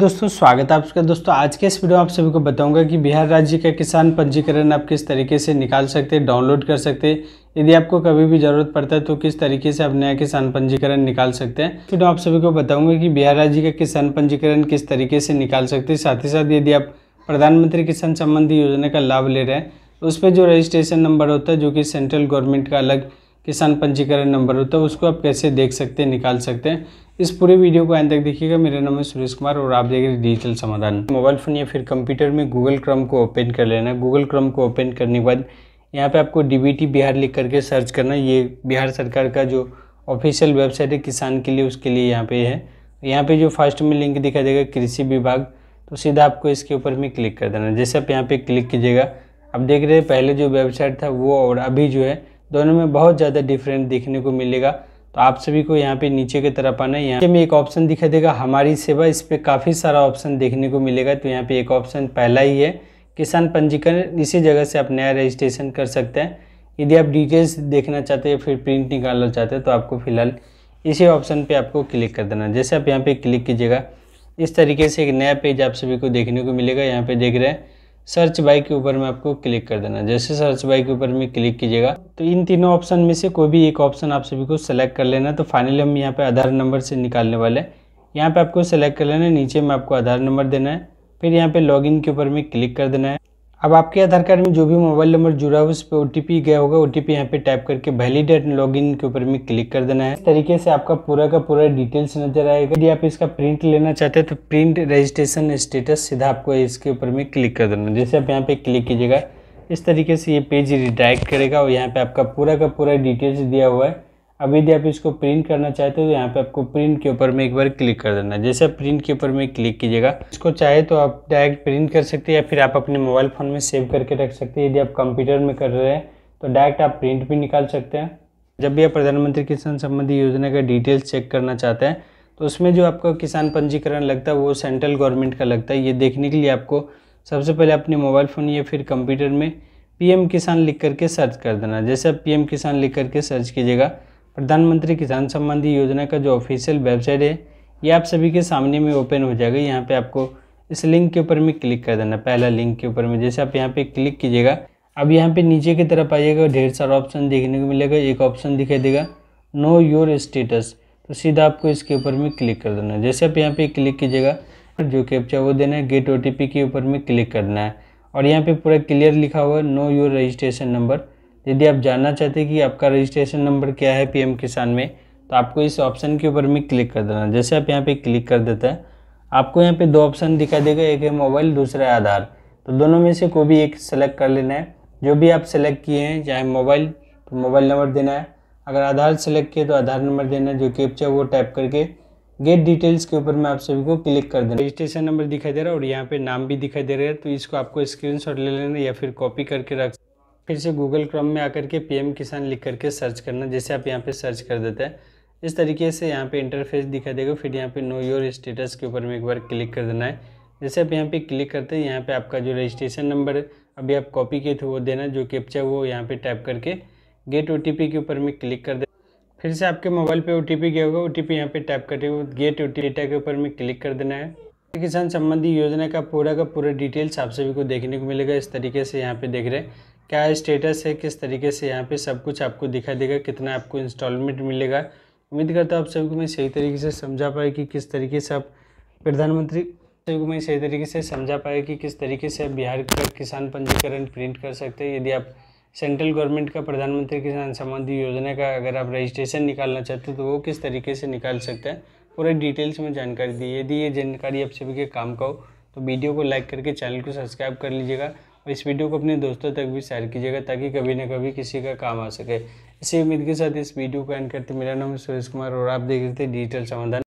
दोस्तों स्वागत है आपका दोस्तों आज के इस वीडियो में आप सभी को बताऊंगा कि बिहार राज्य का किसान पंजीकरण आप किस तरीके से निकाल सकते हैं डाउनलोड कर सकते हैं यदि आपको कभी भी ज़रूरत पड़ता है तो किस तरीके से आप नया किसान पंजीकरण निकाल सकते हैं फिर तो आप सभी को बताऊंगा कि बिहार राज्य का किसान पंजीकरण किस तरीके से निकाल सकते हैं साथ ही साथ यदि आप प्रधानमंत्री किसान संबंधी योजना का लाभ ले रहे हैं उस पर जो रजिस्ट्रेशन नंबर होता है जो कि सेंट्रल गवर्नमेंट का अलग किसान पंजीकरण नंबर होता है उसको आप कैसे देख सकते हैं निकाल सकते हैं इस पूरे वीडियो को अंत तक देखिएगा मेरा नाम है सुरेश कुमार और आप देख रहे डिजिटल समाधान मोबाइल फ़ोन या फिर कंप्यूटर में गूगल क्रम को ओपन कर लेना गूगल क्रम को ओपन करने के बाद यहाँ पे आपको डी बिहार लिख करके सर्च करना ये बिहार सरकार का जो ऑफिशियल वेबसाइट है किसान के लिए उसके लिए यहाँ पे है यहाँ पे जो फर्स्ट में लिंक दिखा देगा कृषि विभाग तो सीधा आपको इसके ऊपर में क्लिक कर देना जैसे आप यहाँ पे क्लिक कीजिएगा आप देख रहे हैं पहले जो वेबसाइट था वो और अभी जो है दोनों में बहुत ज़्यादा डिफरेंट देखने को मिलेगा तो आप सभी को यहाँ पे नीचे की तरफ आना है यहाँ में एक ऑप्शन दिखाई देगा हमारी सेवा इस पर काफ़ी सारा ऑप्शन देखने को मिलेगा तो यहाँ पे एक ऑप्शन पहला ही है किसान पंजीकरण इसी जगह से आप नया रजिस्ट्रेशन कर सकते हैं यदि आप डिटेल्स देखना चाहते हैं फिर प्रिंट निकालना चाहते हैं तो आपको फिलहाल इसी ऑप्शन पर आपको क्लिक कर देना जैसे आप यहाँ पर क्लिक कीजिएगा इस तरीके से एक नया पेज आप सभी को देखने को मिलेगा यहाँ पर देख रहे हैं सर्च बाई के ऊपर में आपको क्लिक कर देना जैसे सर्च बाई के ऊपर में क्लिक कीजिएगा तो इन तीनों ऑप्शन में से कोई भी एक ऑप्शन आप सभी को सेलेक्ट कर लेना तो फाइनली हम यहाँ पे आधार नंबर से निकालने वाले हैं यहाँ पे आपको सेलेक्ट कर लेना है नीचे में आपको आधार नंबर देना है फिर यहाँ पे लॉगिन के ऊपर में क्लिक कर देना है अब आपके आधार कार्ड में जो भी मोबाइल नंबर जुड़ा है उस पर ओ गया होगा ओ टी पी यहाँ पे टाइप करके वैलिड एट लॉग इन के ऊपर में क्लिक कर देना है इस तरीके से आपका पूरा का पूरा डिटेल्स नजर आएगा यदि आप इसका प्रिंट लेना चाहते हैं तो प्रिंट रजिस्ट्रेशन स्टेटस सीधा आपको इसके ऊपर में क्लिक कर देना जैसे आप यहाँ पे क्लिक कीजिएगा इस तरीके से ये पेज रिडायरेक्ट करेगा और यहाँ पे आपका पूरा का पूरा डिटेल्स दिया हुआ है अब यदि आप इसको प्रिंट करना चाहते हो तो यहाँ पे आपको प्रिंट के ऊपर में एक बार क्लिक कर देना जैसे आप प्रिंट के ऊपर में क्लिक कीजिएगा इसको चाहे तो आप डायरेक्ट प्रिंट कर सकते हैं या फिर आप अपने मोबाइल फ़ोन में सेव करके रख सकते हैं यदि आप कंप्यूटर में कर रहे हैं तो डायरेक्ट आप प्रिंट भी निकाल सकते हैं जब भी आप प्रधानमंत्री किसान संबंधी योजना का डिटेल्स चेक करना चाहते हैं तो उसमें जो आपका किसान पंजीकरण लगता है वो सेंट्रल गवर्नमेंट का लगता है ये देखने के लिए आपको सबसे पहले अपने मोबाइल फ़ोन या फिर कंप्यूटर में पीएम किसान लिख करके सर्च कर देना जैसे आप पीएम किसान लिख करके सर्च कीजिएगा प्रधानमंत्री किसान सम्मान योजना का जो ऑफिशियल वेबसाइट है ये आप सभी के सामने में ओपन हो जाएगा यहाँ पे आपको इस लिंक के ऊपर में क्लिक कर देना पहला लिंक के ऊपर में जैसे आप यहाँ पे क्लिक कीजिएगा अब यहाँ पे नीचे की तरफ आइएगा ढेर सारा ऑप्शन देखने को मिलेगा एक ऑप्शन दिखाई देगा नो योर स्टेटस तो सीधा आपको इसके ऊपर में क्लिक कर देना है जैसे आप यहाँ पे क्लिक कीजिएगा जो कैप्चा वो देना है गेट ओ के ऊपर में क्लिक करना है और यहाँ पे पूरा क्लियर लिखा हुआ है नो योर रजिस्ट्रेशन नंबर यदि आप जानना चाहते हैं कि आपका रजिस्ट्रेशन नंबर क्या है पीएम किसान में तो आपको इस ऑप्शन के ऊपर में क्लिक कर देना जैसे आप यहाँ पे क्लिक कर देते हैं आपको यहाँ पे दो ऑप्शन दिखा देगा एक है मोबाइल दूसरा है आधार तो दोनों में से कोई भी एक सेलेक्ट कर लेना है जो भी आप सेलेक्ट किए हैं चाहे मोबाइल तो मोबाइल नंबर देना है अगर आधार सेलेक्ट किए तो आधार नंबर देना है जो कैप्चा वो टाइप करके गेट डिटेल्स के ऊपर मैं आप सभी को क्लिक कर देना रजिस्ट्रेशन नंबर दिखाई दे रहा है और यहाँ पे नाम भी दिखाई दे रहा है तो इसको आपको स्क्रीनशॉट ले लेना या फिर कॉपी करके रख फिर से गूगल क्रम में आकर के पीएम किसान लिख करके सर्च करना जैसे आप यहाँ पे सर्च कर देते हैं इस तरीके से यहाँ पे इंटरफेस दिखा देगा फिर यहाँ पे नो योर स्टेटस के ऊपर में एक बार क्लिक कर देना है जैसे आप यहाँ पे क्लिक करते हैं यहाँ पे आपका जो रजिस्ट्रेशन नंबर अभी आप कॉपी किए थे वो देना जो कैप्चा वो यहाँ पे टाइप करके गेट ओ के ऊपर में क्लिक कर दे फिर से आपके मोबाइल पे ओ टी पी होगा ओ टी पी यहाँ टाइप करके वो गेट ओ डेटा के ऊपर में क्लिक कर देना है किसान संबंधी योजना का पूरा का पूरा डिटेल्स आप सभी को देखने को मिलेगा इस तरीके से यहाँ पे देख रहे हैं क्या स्टेटस है किस तरीके से यहाँ पे सब कुछ आपको दिखाई देगा कितना आपको इंस्टॉलमेंट मिलेगा उम्मीद करता हूँ आप सभी को मैं सही तरीके से समझा पाए कि किस तरीके से आप प्रधानमंत्री सभी को मैं सही तरीके से समझा पाए कि किस तरीके से आप बिहार का किसान पंजीकरण प्रिंट कर सकते हैं यदि आप सेंट्रल गवर्नमेंट का प्रधानमंत्री किसान संबंधी योजना का अगर आप रजिस्ट्रेशन निकालना चाहते हो तो वो किस तरीके से निकाल सकते हैं पूरे डिटेल्स में जानकारी दी यदि ये जानकारी आप सभी के काम का हो तो वीडियो को लाइक करके चैनल को सब्सक्राइब कर लीजिएगा और इस वीडियो को अपने दोस्तों तक भी शेयर कीजिएगा ताकि कभी ना कभी किसी का काम आ सके इसी उम्मीद के साथ इस वीडियो को एंड करते मेरा नाम है सुरेश कुमार और आप देख रहे थे डिजिटल समाधान